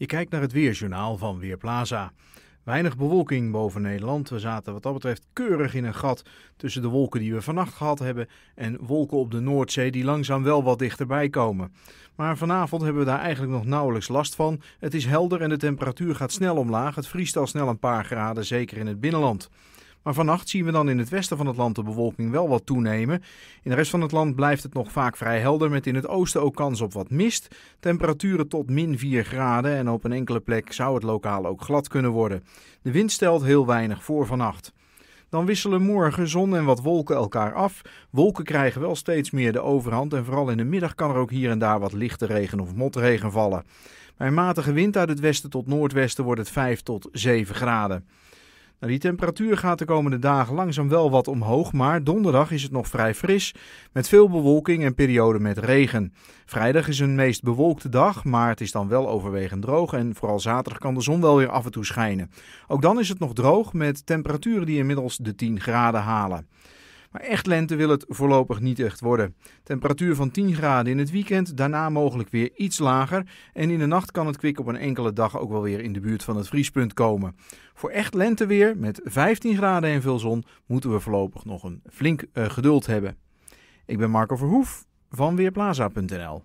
Je kijkt naar het weerjournaal van Weerplaza. Weinig bewolking boven Nederland. We zaten wat dat betreft keurig in een gat tussen de wolken die we vannacht gehad hebben en wolken op de Noordzee die langzaam wel wat dichterbij komen. Maar vanavond hebben we daar eigenlijk nog nauwelijks last van. Het is helder en de temperatuur gaat snel omlaag. Het vriest al snel een paar graden, zeker in het binnenland. Maar vannacht zien we dan in het westen van het land de bewolking wel wat toenemen. In de rest van het land blijft het nog vaak vrij helder, met in het oosten ook kans op wat mist. Temperaturen tot min 4 graden en op een enkele plek zou het lokaal ook glad kunnen worden. De wind stelt heel weinig voor vannacht. Dan wisselen morgen zon en wat wolken elkaar af. Wolken krijgen wel steeds meer de overhand en vooral in de middag kan er ook hier en daar wat lichte regen of motregen vallen. Bij matige wind uit het westen tot noordwesten wordt het 5 tot 7 graden. Nou, die temperatuur gaat de komende dagen langzaam wel wat omhoog, maar donderdag is het nog vrij fris met veel bewolking en perioden met regen. Vrijdag is een meest bewolkte dag, maar het is dan wel overwegend droog en vooral zaterdag kan de zon wel weer af en toe schijnen. Ook dan is het nog droog met temperaturen die inmiddels de 10 graden halen. Maar echt lente wil het voorlopig niet echt worden. Temperatuur van 10 graden in het weekend, daarna mogelijk weer iets lager. En in de nacht kan het kwik op een enkele dag ook wel weer in de buurt van het vriespunt komen. Voor echt lenteweer met 15 graden en veel zon moeten we voorlopig nog een flink eh, geduld hebben. Ik ben Marco Verhoef van Weerplaza.nl.